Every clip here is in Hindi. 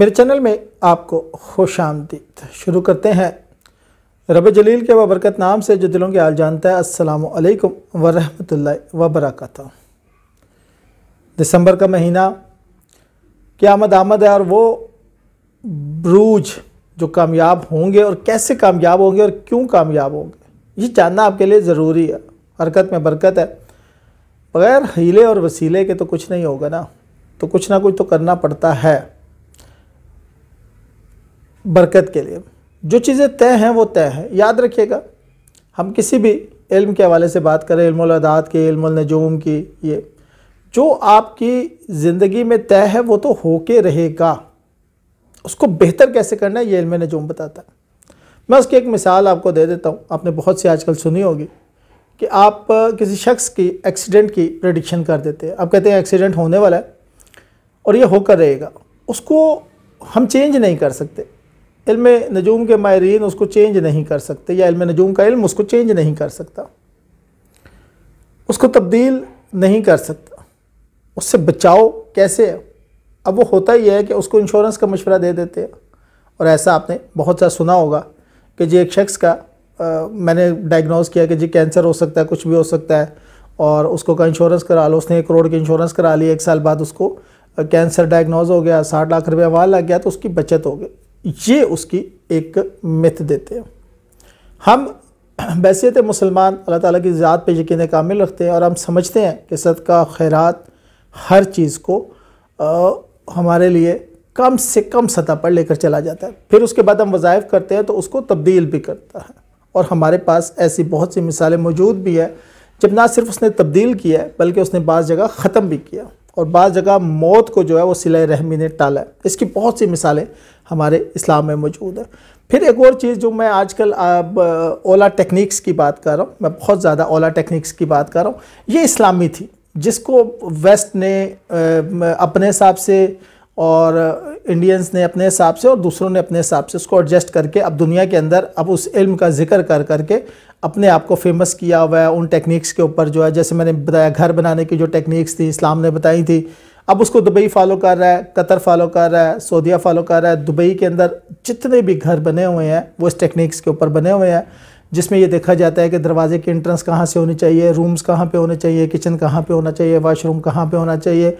मेरे चैनल में आपको खुश आमदीद शुरू करते हैं रब जलील के बरकत नाम से जो दिलों के आज जानता है असलकम वरहमल वबरक दिसंबर का महीना क्या आमद है और वो ब्रूज जो कामयाब होंगे और कैसे कामयाब होंगे और क्यों कामयाब होंगे ये जानना आपके लिए ज़रूरी है हरकत में बरकत है बग़ैर हीले और वसीले के तो कुछ नहीं होगा ना तो कुछ ना कुछ तो करना पड़ता है बरकत के लिए जो चीज़ें तय हैं वो तय हैं याद रखिएगा हम किसी भी इल्म के हवाले से बात करें इल्मदात के इल्मनजूम की ये जो आपकी ज़िंदगी में तय है वो तो होके रहेगा उसको बेहतर कैसे करना है ये इल्म नजूम बताता है मैं उसकी एक मिसाल आपको दे देता हूँ आपने बहुत सी आजकल सुनी होगी कि आप किसी शख्स की एक्सीडेंट की प्रडिक्शन कर देते हैं आप कहते हैं एक्सीडेंट होने वाला है और ये होकर रहेगा उसको हम चेंज नहीं कर सकते इल्म नजूम के माहरीन उसको चेंज नहीं कर सकते या इल्म नजूम का इल्म उसको चेंज नहीं कर सकता उसको तब्दील नहीं कर सकता उससे बचाओ कैसे अब वो होता ही है कि उसको इंश्योरेंस का मशवरा दे देते हैं और ऐसा आपने बहुत सा सुना होगा कि जी एक शख्स का आ, मैंने डायग्नोज़ किया कि जी कैंसर हो सकता है कुछ भी हो सकता है और उसको का इंश्योरेंस करा लो उसने एक करोड़ की इंश्योरेंस करा ली एक साल बाद उसको कैंसर डायग्नोज हो गया साठ लाख रुपया वाल लग गया तो उसकी बचत हो गई ये उसकी एक मिथ देते हैं हम बैसीत मुसलमान अल्लाह ताला की ज़ात पे यकीन कामिल रखते हैं और हम समझते हैं कि सदका खैरात हर चीज़ को आ, हमारे लिए कम से कम सतह पर लेकर चला जाता है फिर उसके बाद हम वज़ाइफ करते हैं तो उसको तब्दील भी करता है और हमारे पास ऐसी बहुत सी मिसालें मौजूद भी है जब ना सिर्फ उसने तब्दील किया है बल्कि उसने बाज़ जगह ख़त्म भी किया और बाद जगह मौत को जो है वो सिला रहमी ने टाला है इसकी बहुत सी मिसालें हमारे इस्लाम में मौजूद है फिर एक और चीज़ जो मैं आजकल ओला टेक्निक्स की बात कर रहा हूँ मैं बहुत ज़्यादा ओला टेक्निक्स की बात कर रहा हूँ ये इस्लामी थी जिसको वेस्ट ने अपने हिसाब से और इंडियंस ने अपने हिसाब से और दूसरों ने अपने हिसाब से उसको एडजस्ट करके अब दुनिया के अंदर अब उस इल्म का जिक्र कर करके अपने आप को फेमस किया हुआ है उन टेक्निक्स के ऊपर जो है जैसे मैंने बताया घर बनाने की जो टेक्निक्स थी इस्लाम ने बताई थी अब उसको दुबई फॉलो कर रहा है कतर फॉलो कर रहा है सऊदिया फॉलो कर रहा है दुबई के अंदर जितने भी घर बने हुए हैं वो इस टेक्निक्स के ऊपर बने हुए हैं जिसमें ये देखा जाता है कि दरवाजे के एंट्रेंस कहाँ से होनी चाहिए रूम्स कहाँ पे होने चाहिए किचन कहाँ पे होना चाहिए वाशरूम कहाँ पे होना चाहिए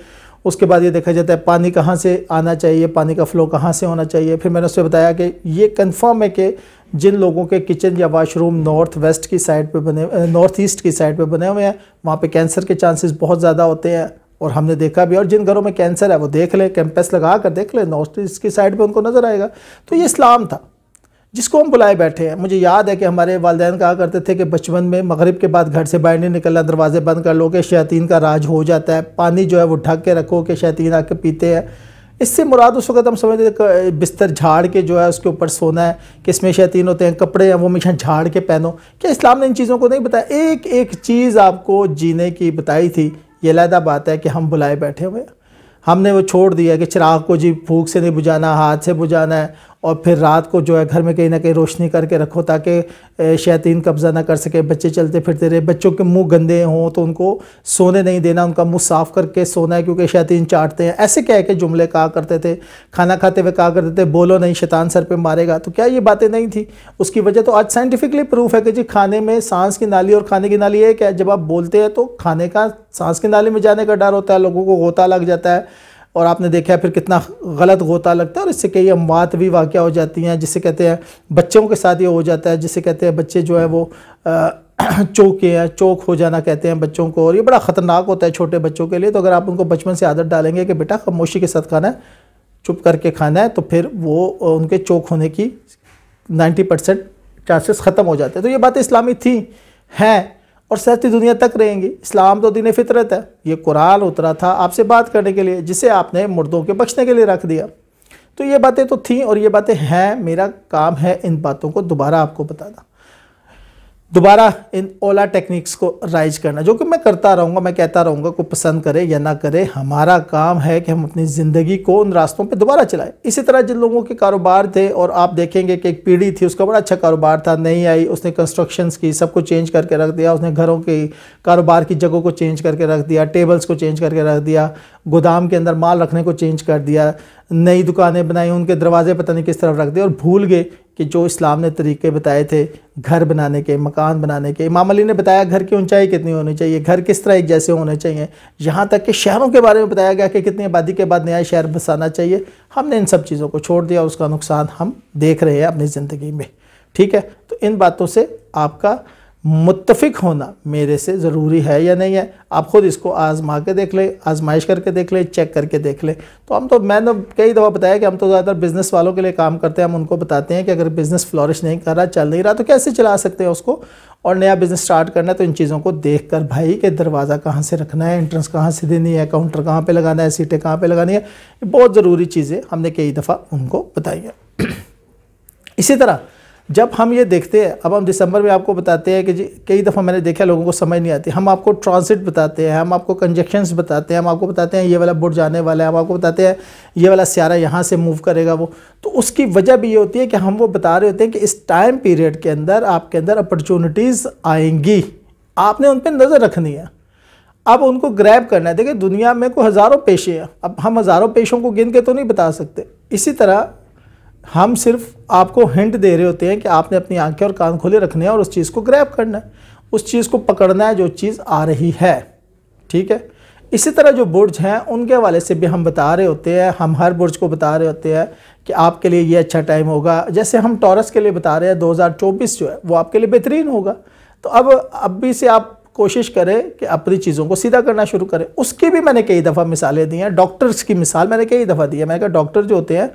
उसके बाद ये देखा जाता है पानी कहाँ से आना चाहिए पानी का फ़्लो कहाँ से होना चाहिए फिर मैंने उससे बताया कि ये कंफर्म है कि जिन लोगों के किचन या वाशरूम नॉर्थ वेस्ट की साइड पे बने नॉर्थ ईस्ट की साइड पे बने हुए हैं वहाँ पे कैंसर के चांसेस बहुत ज़्यादा होते हैं और हमने देखा भी और जिन घरों में कैंसर है वो देख लें कैंपस लगा कर देख लें नॉर्थ ईस्ट की साइड पे उनको नज़र आएगा तो ये इस्लाम था जिसको हम बुलाए बैठे हैं मुझे याद है कि हमारे वालदेन कहा करते थे कि बचपन में मगरिब के बाद घर से बाहर नहीं निकलना दरवाजे बंद कर लो कि शैतीन का राज हो जाता है पानी जो है वो ढक के रखो कि शैतीन आके पीते हैं इससे मुराद उस वक्त हम समझते बिस्तर झाड़ के जो है उसके ऊपर सोना है कि इसमें शैतीन होते हैं कपड़े हैं वो हमेशा झाड़ के पहनो क्या इस्लाम ने इन चीज़ों को नहीं बताया एक एक चीज़ आपको जीने की बताई थी ये लहदा बात है कि हम बुलाए बैठे हुए हमने वो छोड़ दिया कि चिराग को जी फूक से नहीं बुझाना हाथ से बुझाना है और फिर रात को जो है घर में कहीं ना कहीं रोशनी करके रखो ताकि शैतिन कब्ज़ा ना कर सके बच्चे चलते फिरते रहे बच्चों के मुंह गंदे हों तो उनको सोने नहीं देना उनका मुंह साफ़ करके सोना है क्योंकि शैतिन चाटते हैं ऐसे कह के जुमले कहा करते थे खाना खाते हुए कहा करते थे बोलो नहीं शैतान सर पर मारेगा तो क्या ये बातें नहीं थी उसकी वजह तो आज साइंटिफिकली प्रूफ है कि जी खाने में सांस की नाली और खाने की नाली है क्या जब आप बोलते हैं तो खाने का सांस की नाली में जाने का डर होता है लोगों को गोता लग जाता है और आपने देखा है फिर कितना गलत गोता लगता है और इससे कई अमवात भी वाक़ हो जाती हैं जिसे कहते हैं बच्चों के साथ ये हो जाता है जिसे कहते हैं बच्चे जो है वो चौके हैं चौक हो जाना कहते हैं बच्चों को और ये बड़ा ख़तरनाक होता है छोटे बच्चों के लिए तो अगर आप उनको बचपन से आदत डालेंगे कि बेटा खामोशी के साथ खाना है चुप करके खाना है तो फिर वो उनके चौक होने की नाइन्टी परसेंट चांसेस ख़त्म हो जाते हैं तो ये बातें इस्लामी थी हैं और सहती दुनिया तक रहेंगी इस्लाम तो दिन फितरत है ये कुरान उतरा था आपसे बात करने के लिए जिसे आपने मुर्दों के बख्शने के लिए रख दिया तो ये बातें तो थीं और ये बातें हैं मेरा काम है इन बातों को दोबारा आपको बताना दोबारा इन ओला टेक्निक्स को राइज करना जो कि मैं करता रहूँगा मैं कहता रहूँगा को पसंद करे या ना करे हमारा काम है कि हम अपनी ज़िंदगी को उन रास्तों पे दोबारा चलाएं इसी तरह जिन लोगों के कारोबार थे और आप देखेंगे कि एक पीढ़ी थी उसका बड़ा अच्छा कारोबार था नहीं आई उसने कंस्ट्रक्शंस की सबको चेंज करके रख दिया उसने घरों के कारोबार की जगहों को चेंज करके रख दिया टेबल्स को चेंज करके रख दिया गोदाम के अंदर माल रखने को चेंज कर दिया नई दुकानें बनाई उनके दरवाजे पता नहीं किस तरफ रख दिए और भूल गए कि जो इस्लाम ने तरीके बताए थे घर बनाने के मकान बनाने के इमाम अली ने बताया घर की ऊंचाई कितनी होनी चाहिए घर किस तरह एक जैसे होने चाहिए यहाँ तक कि शहरों के बारे में बताया गया कि कितनी आबादी के बाद नया शहर बसाना चाहिए हमने इन सब चीज़ों को छोड़ दिया उसका नुकसान हम देख रहे हैं अपनी ज़िंदगी में ठीक है तो इन बातों से आपका मुतफिक होना मेरे से ज़रूरी है या नहीं है आप ख़ुद इसको आजमा के देख लें आजमाइश करके देख लें चेक करके देख लें तो हम तो मैंने कई दफ़ा बताया कि हम तो ज़्यादातर बिज़नेस वालों के लिए काम करते हैं हम उनको बताते हैं कि अगर बिज़नेस फ्लॉरिश नहीं कर रहा चल नहीं रहा तो कैसे चला सकते हैं उसको और नया बिज़नेस स्टार्ट करना है तो इन चीज़ों को देख कर भाई कि दरवाज़ा कहाँ से रखना है एंट्रेंस कहाँ से देनी है काउंटर कहाँ पर लगाना है सीटें कहाँ पर लगानी है बहुत ज़रूरी चीज़ें हमने कई दफ़ा उनको बताई हैं इसी तरह जब हम ये देखते हैं अब हम दिसंबर में आपको बताते हैं कि जी कई दफ़ा मैंने देखा लोगों को समझ नहीं आती हम आपको ट्रांसिट बताते हैं हम आपको कंजेक्शंस बताते हैं हम आपको बताते हैं ये वाला बुट जाने वाला है हम आपको बताते हैं ये वाला स्यारा यहाँ से मूव करेगा वो तो उसकी वजह भी ये होती है कि हम वो बता रहे होते हैं कि इस टाइम पीरियड के अंदर आपके अंदर अपॉर्चुनिटीज़ आएंगी आपने उन पर नज़र रखनी है अब उनको ग्रैब करना है देखिए दुनिया में कोई हज़ारों पेशे हैं अब हम हज़ारों पेशों को गिन के तो नहीं बता सकते इसी तरह हम सिर्फ आपको हिंट दे रहे होते हैं कि आपने अपनी आंखें और कान खोले रखने हैं और उस चीज़ को ग्रैप करना है उस चीज़ को पकड़ना है जो चीज़ आ रही है ठीक है इसी तरह जो बुर्ज हैं उनके हवाले से भी हम बता रहे होते हैं हम हर बुर्ज को बता रहे होते हैं कि आपके लिए ये अच्छा टाइम होगा जैसे हम टॉरस के लिए बता रहे हैं 2024 जो है वो आपके लिए बेहतरीन होगा तो अब अभी से आप कोशिश करें कि अपनी चीज़ों को सीधा करना शुरू करें उसकी भी मैंने कई दफ़ा मिसालें दी हैं डॉक्टर्स की मिसाल मैंने कई दफ़ा दी है मैंने कहा डॉक्टर जो होते हैं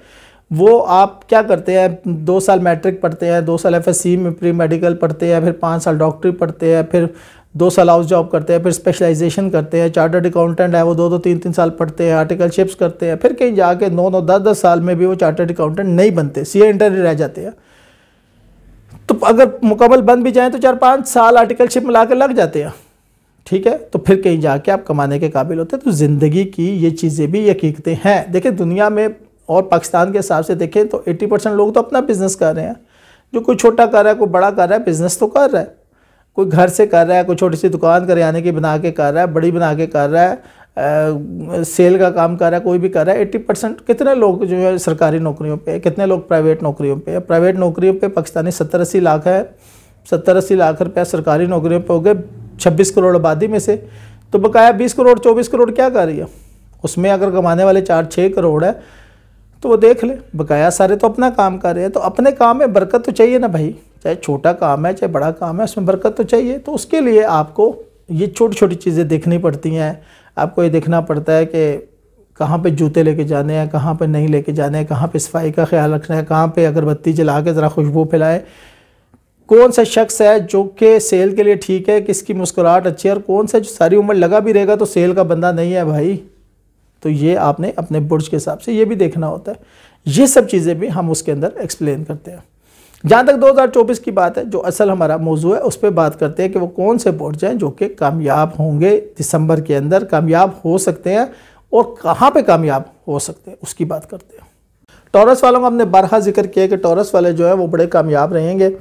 वो आप क्या करते हैं दो साल मैट्रिक पढ़ते हैं दो साल एफएससी में प्री मेडिकल पढ़ते हैं फिर पाँच साल डॉक्टरी पढ़ते हैं फिर दो साल हाउस जॉब करते हैं फिर स्पेशलाइजेशन करते हैं चार्टर्ड अकाउंटेंट है वो दो दो तीन तीन साल पढ़ते हैं आर्टिकल शिप्स करते हैं फिर कहीं जाके नौ नौ दस दस साल में भी वो चार्टर्ड अकाउंटेंट नहीं बनते सी इंटर रह जाते हैं तो अगर मुकम्मल बन भी जाएँ तो चार पाँच साल आर्टिकलशिप मिला कर लग जाते हैं ठीक है तो फिर कहीं जाके आप कमाने के काबिल होते हैं तो ज़िंदगी की ये चीज़ें भी हकीकतें हैं देखिए दुनिया में और पाकिस्तान के हिसाब से देखें तो 80 परसेंट लोग तो अपना बिज़नेस कर रहे हैं जो कोई छोटा कर रहा है कोई बड़ा कर रहा है बिज़नेस तो कर रहा है कोई घर से कर रहा है कोई छोटी सी दुकान करियाने की बना के कर रहा है बड़ी बना के कर रहा है आ, सेल का काम कर रहा है कोई भी कर रहा है एट्टी परसेंट कितने लोग जो है सरकारी नौकरियों पर कितने लोग प्राइवेट नौकरियों पर प्राइवेट नौकरियों पर पाकिस्तानी सत्तर अस्सी लाख है सत्तर अस्सी लाख रुपया सरकारी नौकरियों पर हो गए छब्बीस करोड़ आबादी में से तो बकाया बीस करोड़ चौबीस करोड़ क्या कर रही है उसमें अगर कमाने वाले चार छः करोड़ है तो वो देख ले बकाया सारे तो अपना काम कर रहे हैं तो अपने काम में बरकत तो चाहिए ना भाई चाहे छोटा काम है चाहे बड़ा काम है उसमें बरकत तो चाहिए तो उसके लिए आपको ये छोटी छोटी चीज़ें देखनी पड़ती हैं आपको ये देखना पड़ता है कि कहाँ पे जूते लेके जाने हैं कहाँ पे नहीं लेके जाने हैं कहाँ पे सफाई का ख्याल रखना है कहाँ पे अगरबत्ती जला के ज़रा खुशबू फैलाए कौन सा शख्स है जो कि सेल के लिए ठीक है किसकी मुस्कुराहट अच्छी है और कौन सा जो सारी उम्र लगा भी रहेगा तो सेल का बंदा नहीं है भाई तो ये आपने अपने बुर्ज के हिसाब से ये भी देखना होता है ये सब चीज़ें भी हम उसके अंदर एक्सप्लेन करते हैं जहाँ तक 2024 की बात है जो असल हमारा मौजू है उस पर बात करते हैं कि वो कौन से बुर्ज हैं जो कि कामयाब होंगे दिसंबर के अंदर कामयाब हो सकते हैं और कहाँ पर कामयाब हो सकते हैं उसकी बात करते हैं टॉरस वालों का हमने बारहा जिक्र किया कि टॉरस वाले जो हैं वो बड़े कामयाब रहेंगे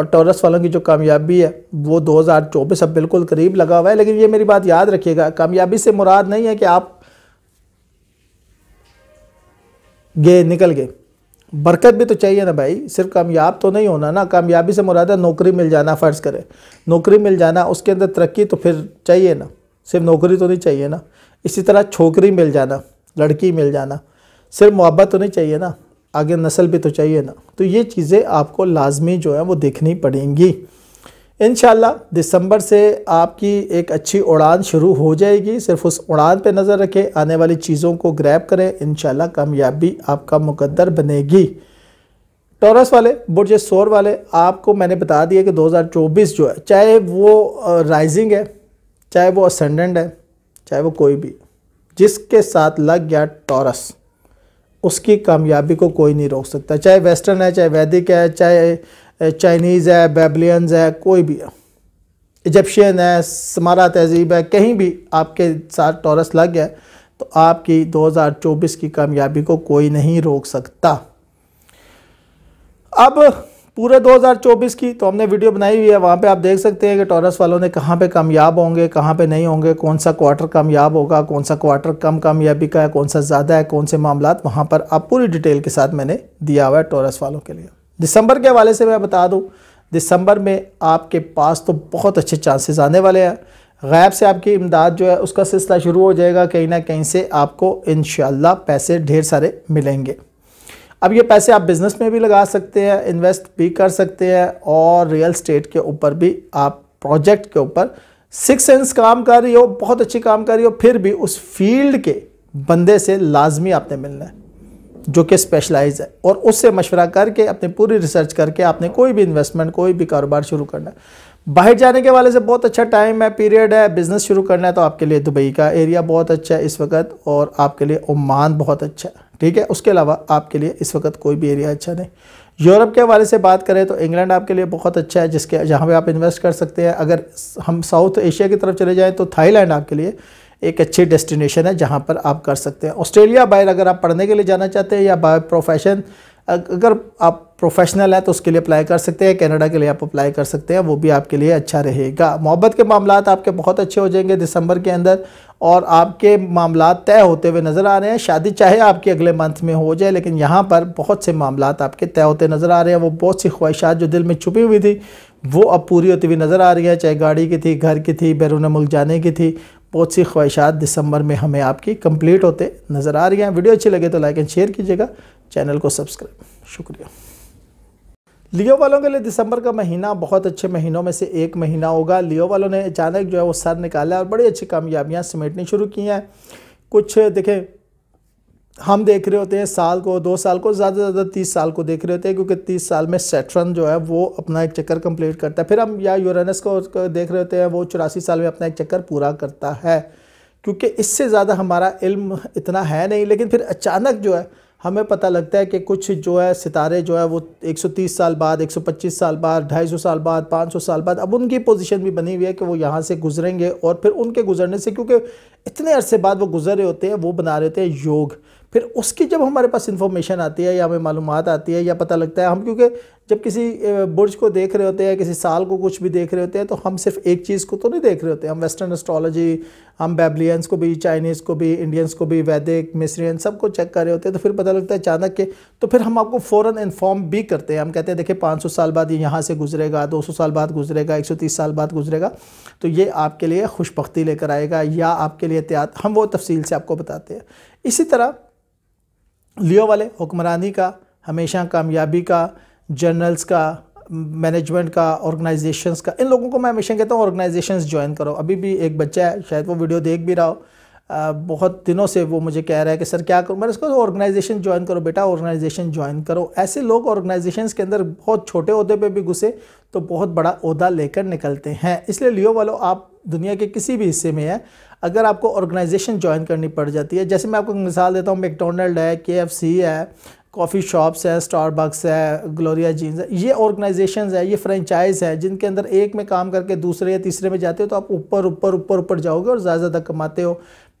और टॉरस वालों की जो कामयाबी है वो 2024 अब बिल्कुल करीब लगा हुआ है लेकिन ये मेरी बात याद रखिएगा कामयाबी से मुराद नहीं है कि आप गए निकल गए बरकत भी तो चाहिए ना भाई सिर्फ कामयाब तो नहीं होना ना कामयाबी से मुरादा नौकरी मिल जाना फ़र्ज़ करें नौकरी मिल जाना उसके अंदर तरक्की तो फिर चाहिए ना सिर्फ नौकरी तो नहीं चाहिए ना इसी तरह छोकरी मिल जाना लड़की मिल जाना सिर्फ मोहब्बत तो नहीं चाहिए ना आगे नस्ल भी तो चाहिए ना तो ये चीज़ें आपको लाजमी जो है वो देखनी पड़ेंगी इन दिसंबर से आपकी एक अच्छी उड़ान शुरू हो जाएगी सिर्फ उस उड़ान पे नज़र रखें आने वाली चीज़ों को ग्रैब करें इन कामयाबी आपका मुकद्दर बनेगी टॉरस वाले बुरज सोर वाले आपको मैंने बता दिया कि 2024 जो है चाहे वो राइजिंग है चाहे वो असेंडेंट है चाहे वो कोई भी जिसके साथ लग गया टॉरस उसकी कामयाबी को कोई नहीं रोक सकता चाहे वेस्टर्न है चाहे वैदिक है चाहे चाइनीज़ है बेबलियंस है कोई भी है है समारा तहजीब है कहीं भी आपके साथ टॉरस लग गया तो आपकी 2024 की कामयाबी को कोई नहीं रोक सकता अब पूरे 2024 की तो हमने वीडियो बनाई हुई है वहाँ पे आप देख सकते हैं कि टॉरस वालों ने कहाँ पे कामयाब होंगे कहाँ पे नहीं होंगे कौन सा क्वार्टर कामयाब होगा कौन सा क्वार्टर कम कामयाबी का है कौन सा ज़्यादा है कौन से मामला वहाँ पर आप पूरी डिटेल के साथ मैंने दिया हुआ है टॉरस वालों के लिए दिसंबर के हवाले से मैं बता दूँ दिसंबर में आपके पास तो बहुत अच्छे चांसेस आने वाले हैं गैब से आपकी इमदाद जो है उसका सिलसिला शुरू हो जाएगा कहीं ना कहीं से आपको इन पैसे ढेर सारे मिलेंगे अब ये पैसे आप बिज़नेस में भी लगा सकते हैं इन्वेस्ट भी कर सकते हैं और रियल स्टेट के ऊपर भी आप प्रोजेक्ट के ऊपर सिक्स सेंस काम कर रही हो बहुत अच्छी काम कर रही हो फिर भी उस फील्ड के बंदे से लाजमी आपने मिलना है जो कि स्पेशलाइज है और उससे मशवरा करके अपनी पूरी रिसर्च करके आपने कोई भी इन्वेस्टमेंट कोई भी कारोबार शुरू करना है बाहर जाने के वाले से बहुत अच्छा टाइम है पीरियड है बिज़नेस शुरू करना है तो आपके लिए दुबई का एरिया बहुत अच्छा है इस वक्त और आपके लिए ओमान बहुत अच्छा है ठीक है उसके अलावा आपके लिए इस वक्त कोई भी एरिया अच्छा नहीं यूरोप के हवाले से बात करें तो इंग्लैंड आपके लिए बहुत अच्छा है जिसके जहाँ पर आप इन्वेस्ट कर सकते हैं अगर हम साउथ एशिया की तरफ चले जाएँ तो थाईलैंड आपके लिए एक अच्छी डेस्टिनेशन है जहाँ पर आप कर सकते हैं ऑस्ट्रेलिया बाहर अगर आप पढ़ने के लिए जाना चाहते हैं या बाय प्रोफेशन अगर आप प्रोफेशनल है तो उसके लिए अप्लाई कर सकते हैं कनाडा के लिए आप अप्लाई कर सकते हैं वो भी आपके लिए अच्छा रहेगा मोहब्बत के मामला आपके बहुत अच्छे हो जाएंगे दिसंबर के अंदर और आपके मामला तय होते हुए नज़र आ रहे हैं शादी चाहे आपकी अगले मंथ में हो जाए लेकिन यहाँ पर बहुत से मामला आपके तय होते नज़र आ रहे हैं वो बहुत सी ख्वाहिशात जो दिल में छुपी हुई थी वो अब पूरी होती हुई नज़र आ रही है चाहे गाड़ी की थी घर की थी बैरून मुल्क जाने की थी बहुत सी ख्वाहिशात दिसंबर में हमें आपकी कंप्लीट होते नज़र आ रही हैं वीडियो अच्छी लगे तो लाइक एंड शेयर कीजिएगा चैनल को सब्सक्राइब शुक्रिया लियो वालों के लिए दिसंबर का महीना बहुत अच्छे महीनों में से एक महीना होगा लियो वालों ने अचानक जो है वो सर निकाला और बड़ी अच्छी कामयाबियाँ समेटनी शुरू की हैं कुछ देखें हम देख रहे होते हैं साल को दो साल को ज़्यादा से ज़्यादा तीस साल को देख रहे होते हैं क्योंकि तीस साल में सेट्रन जो है वो अपना एक चक्कर कंप्लीट करता है फिर हम या यूरेनस को देख रहे होते हैं वो चौरासी साल में अपना एक चक्कर पूरा करता है क्योंकि इससे ज़्यादा हमारा इल्म इतना है नहीं लेकिन फिर अचानक जो है हमें पता लगता है कि कुछ जो है सितारे जो है वो 130 साल बाद 125 साल बाद 250 साल बाद 500 साल बाद अब उनकी पोजीशन भी बनी हुई है कि वो यहाँ से गुजरेंगे और फिर उनके गुजरने से क्योंकि इतने अरसे बाद वो गुजर रहे होते हैं वो बना रहे होते हैं योग फिर उसकी जब हमारे पास इंफॉर्मेशन आती है या हमें मालूम आती है या पता लगता है हम क्योंकि जब किसी बुर्ज को देख रहे होते हैं किसी साल को कुछ भी देख रहे होते हैं तो हम सिर्फ एक चीज़ को तो नहीं देख रहे होते हम वेस्टर्न एस्ट्रोलॉजी हम बेबलियंस को भी चाइनीज़ को भी इंडियंस को भी वैदिक मिस्रियन सबको चेक कर रहे होते हैं तो फिर पता लगता है अचानक के तो फिर हम आपको फ़ौर इन्फॉर्म भी करते हैं हम कहते हैं देखिए पाँच साल बाद ये यहाँ से गुजरेगा दो साल बाद गुजरेगा एक साल बाद गुजरेगा तो ये आपके लिए खुशबख्ती लेकर आएगा या आपके लिए एहतियात हम वो तफसील से आपको बताते हैं इसी तरह लियो वाले हुक्मरानी का हमेशा कामयाबी का जर्नल्स का मैनेजमेंट का ऑर्गेनाइजेशंस का इन लोगों को मैं हमेशा कहता हूँ ऑर्गेनाइजेशंस ज्वाइन करो अभी भी एक बच्चा है शायद वो वीडियो देख भी रहा हो बहुत दिनों से वो मुझे कह रहा है कि सर क्या करूँ मैंने उसको ऑर्गेनाइजेशन ज्वाइन करो बेटा ऑर्गेनाइजेशन ज्वाइन करो ऐसे लोग ऑर्गेनाइजेशन के अंदर बहुत छोटे अहदे पर भी घुसे तो बहुत बड़ा अहदा लेकर निकलते हैं इसलिए लियो वालों आप दुनिया के किसी भी हिस्से में है अगर आपको ऑर्गेनाइजेशन ज्वाइन करनी पड़ जाती है जैसे मैं आपको मिसाल देता हूँ मैकडोनल्ड है के है कॉफ़ी शॉप्स है स्टारबक्स है ग्लोरिया जीन्स है ये ऑर्गेनाइजेशन है ये फ्रेंचाइज है जिनके अंदर एक में काम करके दूसरे या तीसरे में जाते हो तो आप ऊपर ऊपर ऊपर ऊपर जाओगे और ज़्यादा ज़्यादा कमाते हो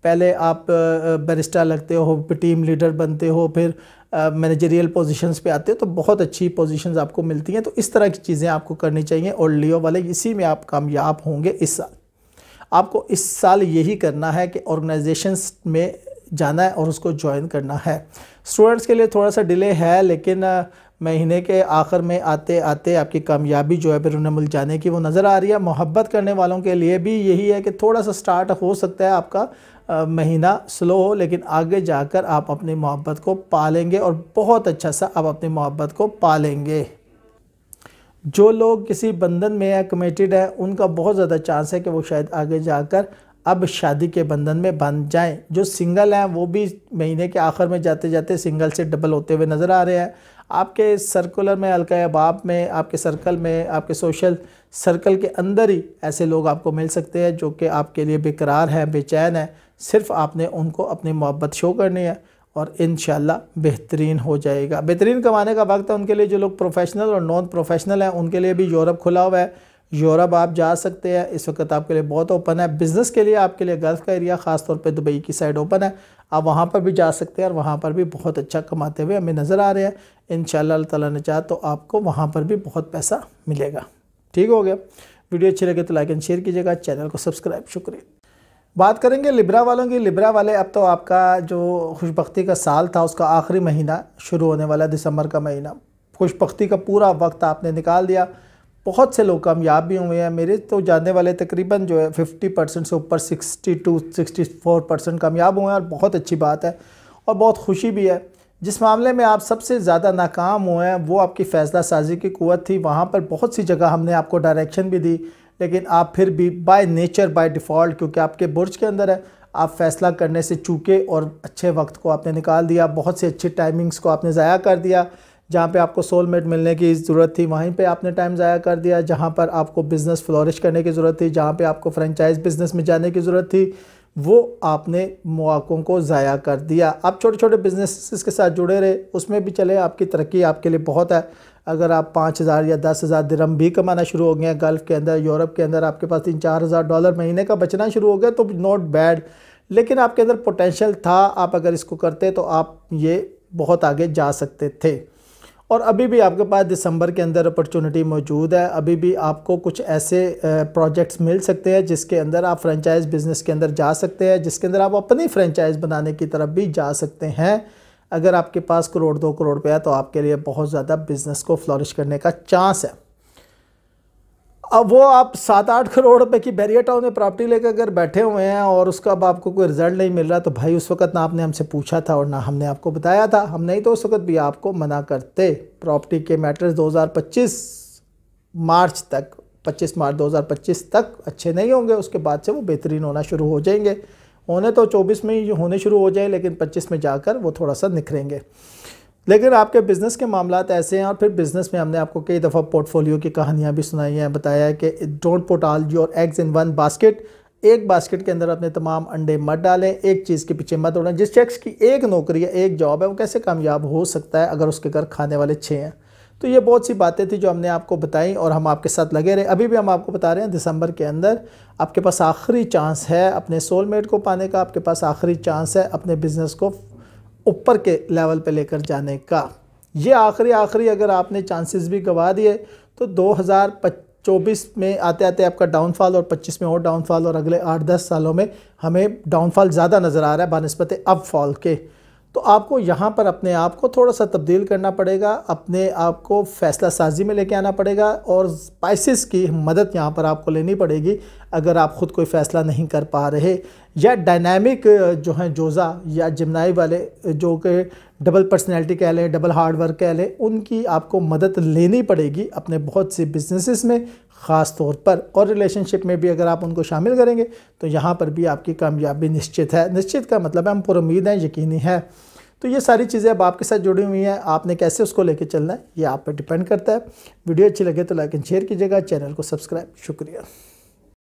पहले आप बैरिस्टा लगते हो फिर टीम लीडर बनते हो फिर मैनेजरियल पोजीशंस पे आते हो तो बहुत अच्छी पोजीशंस आपको मिलती हैं तो इस तरह की चीज़ें आपको करनी चाहिए और लियो वाले इसी में आप कामयाब होंगे इस साल आपको इस साल यही करना है कि ऑर्गेनाइजेशन में जाना है और उसको ज्वाइन करना है स्टूडेंट्स के लिए थोड़ा सा डिले है लेकिन महीने के आखिर में आते आते आपकी कामयाबी जो है बैरून मुल्क जाने की वो नज़र आ रही है मोहब्बत करने वालों के लिए भी यही है कि थोड़ा सा स्टार्ट हो सकता है आपका आ, महीना स्लो हो लेकिन आगे जाकर आप अपनी मोहब्बत को पालेंगे और बहुत अच्छा सा आप अपनी मोहब्बत को पालेंगे जो लोग किसी बंधन में या कमेटेड है उनका बहुत ज़्यादा चांस है कि वो शायद आगे जाकर अब शादी के बंधन में बंध जाएं जो सिंगल हैं वो भी महीने के आखिर में जाते जाते सिंगल से डबल होते हुए नज़र आ रहे हैं आपके सर्कुलर में अलका अहबाब में आपके सर्कल में आपके सोशल सर्कल के अंदर ही ऐसे लोग आपको मिल सकते हैं जो कि आपके लिए बेकरार हैं बेचैन हैं सिर्फ आपने उनको अपनी मोहब्बत शो करनी है और इन बेहतरीन हो जाएगा बेहतरीन कमाने का वक्त है उनके लिए जो लोग प्रोफेशनल और नॉन प्रोफेशनल हैं उनके लिए भी यूरोप खुला हुआ है यूरोप आप जा सकते हैं इस वक्त आपके लिए बहुत ओपन है बिज़नेस के लिए आपके लिए गल्फ़ का एरिया ख़ास तौर पे दुबई की साइड ओपन है आप वहाँ पर भी जा सकते हैं और वहाँ पर भी बहुत अच्छा कमाते हुए हमें नज़र आ रहे हैं इन शाह ने चाह तो आपको वहाँ पर भी बहुत पैसा मिलेगा ठीक हो गया वीडियो अच्छी लगे तो लाइक एंड शेयर कीजिएगा चैनल को सब्सक्राइब शुक्रिया बात करेंगे लिब्रा वालों की लिब्रा वाले अब तो आपका जो खुशबख्ती का साल था उसका आखिरी महीना शुरू होने वाला दिसंबर का महीना खुशबख्ती का पूरा वक्त आपने निकाल दिया बहुत से लोग कामयाब भी हुए हैं मेरे तो जानने वाले तकरीबन जो है फिफ्टी परसेंट से ऊपर sixty two sixty four percent कामयाब हुए हैं और बहुत अच्छी बात है और बहुत खुशी भी है जिस मामले में आप सबसे ज़्यादा नाकाम हुए हैं वो आपकी फ़ैसला साजी की क़वत थी वहाँ पर बहुत सी जगह हमने आपको डायरेक्शन भी दी लेकिन आप फिर भी बाय नेचर बाय डिफ़ॉल्ट क्योंकि आपके बुर्ज के अंदर है आप फैसला करने से चूके और अच्छे वक्त को आपने निकाल दिया बहुत से अच्छी टाइमिंग्स को आपने ज़ाया कर दिया जहाँ पे आपको सोलमेट मिलने की ज़रूरत थी वहीं पे आपने टाइम ज़ाया कर दिया जहाँ पर आपको बिज़नेस फ्लोरिश करने की ज़रूरत थी जहाँ पे आपको फ्रेंचाइज बिज़नेस में जाने की ज़रूरत थी वो आपने मौक़ों को ज़ाया कर दिया आप छोटे छोटे बिजनेस के साथ जुड़े रहे उसमें भी चले आपकी तरक्की आपके लिए बहुत है अगर आप पाँच हज़ार या दस हज़ार दरम भी कमाना शुरू हो गया गल्फ़ के अंदर यूरोप के अंदर आपके पास तीन चार हज़ार डॉलर महीने का बचना शुरू हो गया तो नॉट बैड लेकिन आपके अंदर पोटेंशल था आप अगर इसको करते तो आप ये बहुत आगे जा सकते थे और अभी भी आपके पास दिसंबर के अंदर अपॉर्चुनिटी मौजूद है अभी भी आपको कुछ ऐसे प्रोजेक्ट्स मिल सकते हैं जिसके अंदर आप फ्रेंचाइज बिज़नेस के अंदर जा सकते हैं जिसके अंदर आप अपनी फ्रेंचाइज बनाने की तरफ भी जा सकते हैं अगर आपके पास करोड़ दो करोड़ रुपया तो आपके लिए बहुत ज़्यादा बिज़नेस को फ्लॉरिश करने का चांस है अब वो आप सात आठ करोड़ रुपए की बैरियर टाउन में प्रॉपर्टी लेकर अगर बैठे हुए हैं और उसका अब आपको कोई रिजल्ट नहीं मिल रहा तो भाई उस वक्त ना आपने हमसे पूछा था और ना हमने आपको बताया था हम नहीं तो उस वक्त भी आपको मना करते प्रॉपर्टी के मैटर्स 2025 मार्च तक 25 मार्च 2025 तक अच्छे नहीं होंगे उसके बाद से वो बेहतरीन होना शुरू हो जाएंगे होने तो चौबीस में ही होने शुरू हो जाए लेकिन पच्चीस में जाकर वो थोड़ा सा निखरेंगे लेकिन आपके बिज़नेस के मामला ऐसे हैं और फिर बिज़नेस में हमने आपको कई दफ़ा पोर्टफोलियो की कहानियाँ भी सुनाई हैं बताया है कि don't put all your eggs in one basket एक बास्केट के अंदर अपने तमाम अंडे मत डालें एक चीज़ के पीछे मत उड़ें जिस शख्स की एक नौकरी या एक जॉब है वो कैसे कामयाब हो सकता है अगर उसके घर खाने वाले छः हैं तो ये बहुत सी बातें थी जो हमने आपको बताई और हम आपके साथ लगे रहे अभी भी हम आपको बता रहे हैं दिसंबर के अंदर आपके पास आखिरी चांस है अपने सोलमेट को पाने का आपके पास आखिरी चांस है अपने बिज़नेस को ऊपर के लेवल पे लेकर जाने का ये आखिरी आखिरी अगर आपने चांसेस भी गंवा दिए तो दो हज़ार चौबीस में आते आते आपका डाउनफॉल और पच्चीस में और डाउनफॉल और अगले आठ दस सालों में हमें डाउनफॉल ज़्यादा नज़र आ रहा है बनस्पत अप फॉल के तो आपको यहाँ पर अपने आप को थोड़ा सा तब्दील करना पड़ेगा अपने आप को फ़ैसला साजी में लेके आना पड़ेगा और स्पाइसेस की मदद यहाँ पर आपको लेनी पड़ेगी अगर आप ख़ुद कोई फ़ैसला नहीं कर पा रहे या डायनामिक जो हैं जोज़ा या जिमनाई वाले जो कि डबल पर्सनैलिटी कह लें डबल हार्ड वर्क कह लें उनकी आपको मदद लेनी पड़ेगी अपने बहुत से बिजनेसिस में ख़ास तौर पर और रिलेशनशिप में भी अगर आप उनको शामिल करेंगे तो यहाँ पर भी आपकी कामयाबी निश्चित है निश्चित का मतलब है हम पुरुद हैं यकीनी है तो ये सारी चीज़ें अब आपके साथ जुड़ी हुई हैं आपने कैसे उसको लेके चलना है ये आप पर डिपेंड करता है वीडियो अच्छी लगे तो लाइक एंड शेयर कीजिएगा चैनल को सब्सक्राइब शुक्रिया